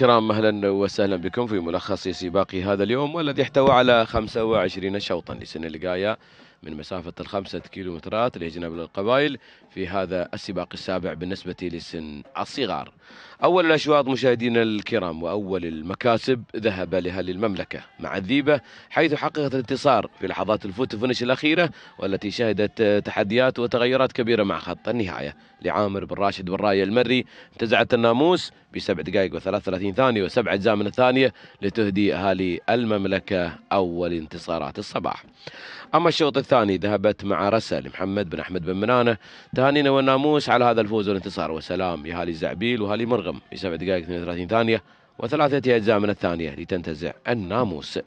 الكرام اهلا وسهلا بكم في ملخص سباق هذا اليوم والذي احتوى على 25 شوطا لسن القايه من مسافة الخمسة كيلومترات لجنب القبائل في هذا السباق السابع بالنسبة لسن الصغار أول الأشواط مشاهدينا الكرام وأول المكاسب ذهب لها المملكة مع الذيبة حيث حققت الانتصار في لحظات الفوت فنش الأخيرة والتي شهدت تحديات وتغيرات كبيرة مع خط النهاية لعامر بن راشد بن راية المري انتزعت الناموس بسبع دقائق و33 ثانية وسبع أجزاء من الثانية لتهدي أهالي المملكة أول انتصارات الصباح أما الشوط الثاني ذهبت مع رسا لمحمد بن أحمد بن منانة تهانينا والناموس على هذا الفوز والانتصار وسلام يا هالي زعبيل وهالي مرغ الرقم في 7 دقائق 32 ثانية وثلاثة أجزاء من الثانية لتنتزع الناموس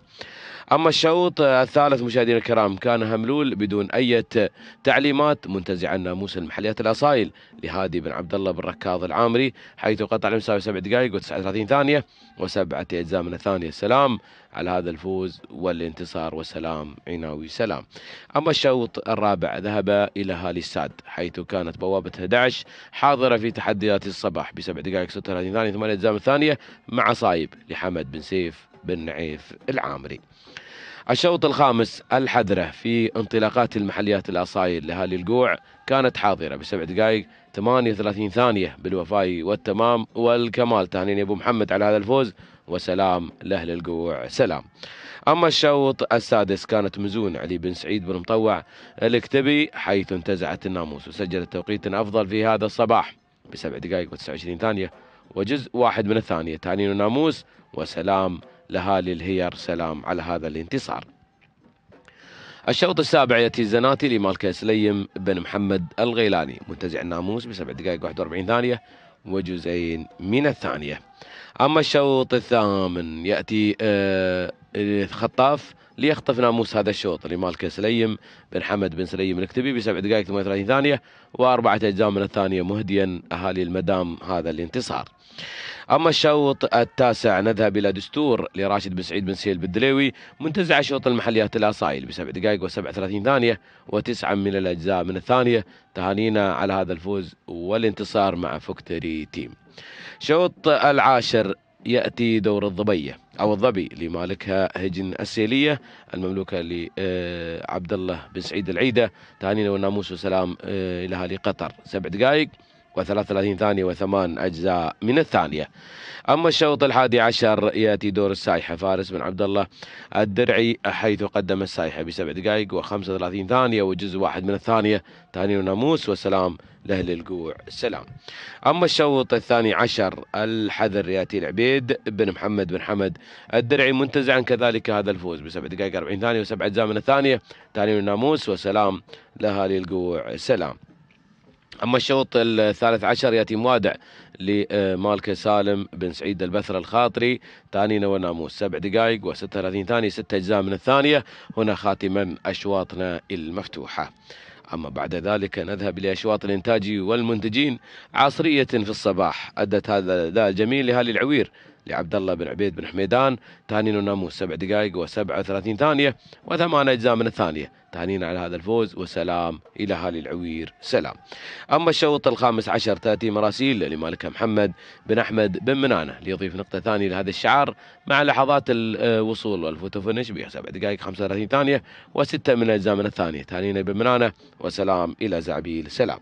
أما الشوط الثالث مشاهدينا الكرام كان هملول بدون أي تعليمات منتزع الناموس المحليات الأصايل لهادي بن عبد الله بن ركاض العامري حيث قطع المساوي سبع دقائق و39 ثانية وسبعة أجزاء من الثانية السلام على هذا الفوز والانتصار وسلام عناوي سلام أما الشوط الرابع ذهب إلى هالي الساد حيث كانت بوابة 11 حاضرة في تحديات الصباح بسبع دقائق 36 ثانية ثمانية أجزاء من الثانية مع صايب لحمد بن سيف بن نعيف العامري الشوط الخامس الحذرة في انطلاقات المحليات الأصايل لأهالي القوع كانت حاضرة بسبع دقائق 38 ثانية بالوفاء والتمام والكمال يا أبو محمد على هذا الفوز وسلام لأهل القوع سلام أما الشوط السادس كانت مزون علي بن سعيد بن مطوع الاكتبي حيث انتزعت الناموس وسجلت توقيت أفضل في هذا الصباح بسبع دقائق و29 ثانية وجزء واحد من الثانية تانين وناموس وسلام لهالي الهير سلام على هذا الانتصار الشوط السابع يأتي الزناتي لمالك سليم بن محمد الغيلاني منتزع الناموس بسبع دقائق 41 ثانية وجزئين من الثانية أما الشوط الثامن يأتي آه، خطاف ليخطف ناموس هذا الشوط اللي سليم بن حمد بن سليم الكتبي بسبع دقائق 38 ثانيه واربعه اجزاء من الثانيه مهديا اهالي المدام هذا الانتصار. اما الشوط التاسع نذهب الى دستور لراشد بن سعيد بن سهيل بالدليوي منتزع شوط المحليات الاصايل بسبع دقائق و37 ثانيه وتسعه من الاجزاء من الثانيه تهانينا على هذا الفوز والانتصار مع فكتري تيم. شوط العاشر يأتي دور الضبية أو الضبي لمالكها هجن السيلية المملوكة لعبد آه، الله بن سعيد العيدة تهانينا والناموس والسلام آه، لها قطر سبع دقائق و33 ثانية وثمان أجزاء من الثانية أما الشوط الحادي عشر يأتي دور السايحة فارس بن عبد الله الدرعي حيث قدم السايحة بسبع دقائق و35 ثانية وجزء واحد من الثانية ثاني وناموس وسلام لأهل القوع سلام أما الشوط الثاني عشر الحذر يأتي العبيد بن محمد بن حمد الدرعي منتزعا كذلك هذا الفوز بسبع دقائق 40 ثانية وسبع أجزاء من الثانية ثاني وناموس وسلام لأهالي القوع سلام أما الشوط الثالث عشر يأتي موادع لمالك سالم بن سعيد البثر الخاطري تانينا وناموس سبع دقائق و36 ثانية ست أجزاء من الثانية هنا خاتما أشواطنا المفتوحة أما بعد ذلك نذهب إلى أشواط الإنتاج والمنتجين عصرية في الصباح أدت هذا الأداء الجميل لهالي العوير لعبد الله بن عبيد بن حميدان تانين وناموس سبع دقائق وسبعة وثلاثين ثانية وثمان أجزاء من الثانية تهانينا على هذا الفوز وسلام إلى هالي العوير سلام أما الشوط الخامس عشر تأتي مراسيل لمالك محمد بن أحمد بن منانة ليضيف نقطة ثانية لهذا الشعار مع لحظات الوصول آه، والفوتو فينش بها سبع دقائق 35 ثانية وستة من أجزاء من الثانية تهانينا بن منانة وسلام إلى زعبيل سلام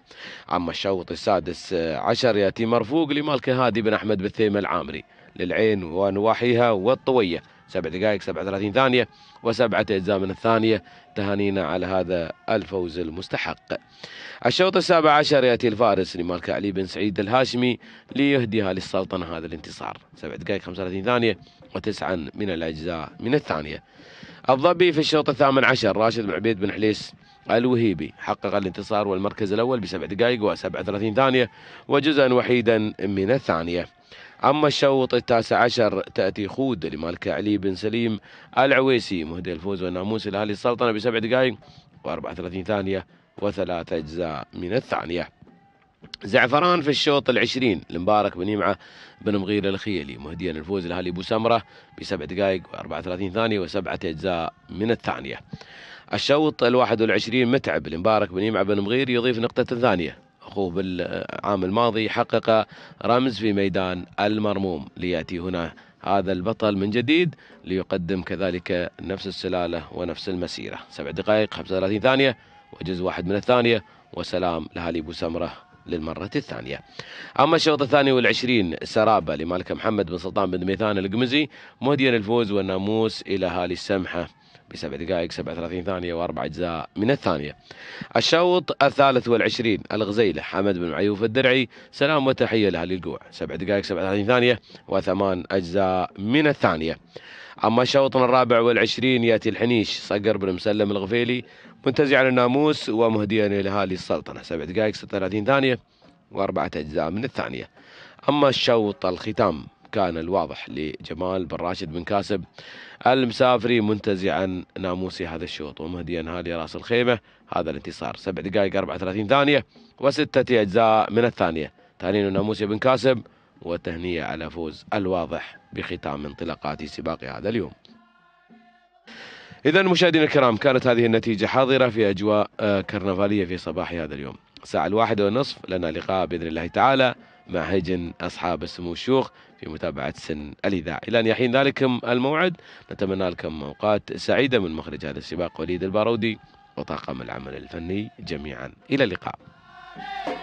أما الشوط السادس آه، عشر يأتي مرفوق لمالك هادي بن أحمد بالثيمة العامري للعين ونواحيها والطوية سبع دقائق 37 ثانية وسبعة أجزاء من الثانية تهانينا على هذا الفوز المستحق الشوط السابع عشر يأتي الفارس لمالك علي بن سعيد الهاشمي ليهديها للسلطنة هذا الانتصار سبع دقائق 35 ثانية وتسعا من الأجزاء من الثانية الضبي في الشوط الثامن عشر راشد بن عبيد بن حليس الوهيبي حقق الانتصار والمركز الأول بسبع دقائق و37 ثانية وجزءا وحيدا من الثانية أما الشوط التاسع عشر تأتي خود لمالك علي بن سليم العويسي مهدي الفوز والناموس لأهلي السلطنة بسبع دقائق و34 ثانية وثلاث أجزاء من الثانية زعفران في الشوط العشرين لمبارك بن يمعة بن مغير الخيلي مهديا الفوز الأهلي أبو سمرة بسبع دقائق و34 ثانية وسبعة أجزاء من الثانية الشوط الواحد والعشرين متعب لمبارك بن يمعة بن مغير يضيف نقطة ثانية حققوه بالعام الماضي حقق رمز في ميدان المرموم ليأتي هنا هذا البطل من جديد ليقدم كذلك نفس السلالة ونفس المسيرة سبع دقائق 35 ثانية وجزء واحد من الثانية وسلام لهالي سمرة للمرة الثانية أما الشوط الثاني والعشرين سرابة لمالك محمد بن سلطان بن ميثان القمزي مهديا الفوز والناموس إلى هالي السمحة بسبع دقائق 37 ثانية وأربع أجزاء من الثانية الشوط الثالث والعشرين الغزيلة حمد بن معيوف الدرعي سلام وتحية لأهل القوع سبع دقائق 37 ثانية وثمان أجزاء من الثانية أما شوطنا الرابع والعشرين يأتي الحنيش صقر بن مسلم الغفيلي منتزعا الناموس ومهديا لأهالي السلطنة سبع دقائق 36 ثانية وأربعة أجزاء من الثانية أما الشوط الختام كان الواضح لجمال بن راشد بن كاسب المسافري منتزعا ناموسي هذا الشوط ومهديا هالي راس الخيمة هذا الانتصار سبع دقائق 34 ثانية وستة أجزاء من الثانية تهاني ناموسي بن كاسب وتهنية على فوز الواضح بختام انطلاقات سباق هذا اليوم إذا مشاهدينا الكرام كانت هذه النتيجة حاضرة في أجواء كرنفالية في صباح هذا اليوم الساعة الواحدة والنصف لنا لقاء بإذن الله تعالى مع هجن أصحاب السمو الشيوخ في متابعة سن الإذاعة إلى أن يحين ذلك الموعد نتمنى لكم أوقات سعيدة من مخرج هذا السباق وليد البارودي وطاقم العمل الفني جميعا إلى اللقاء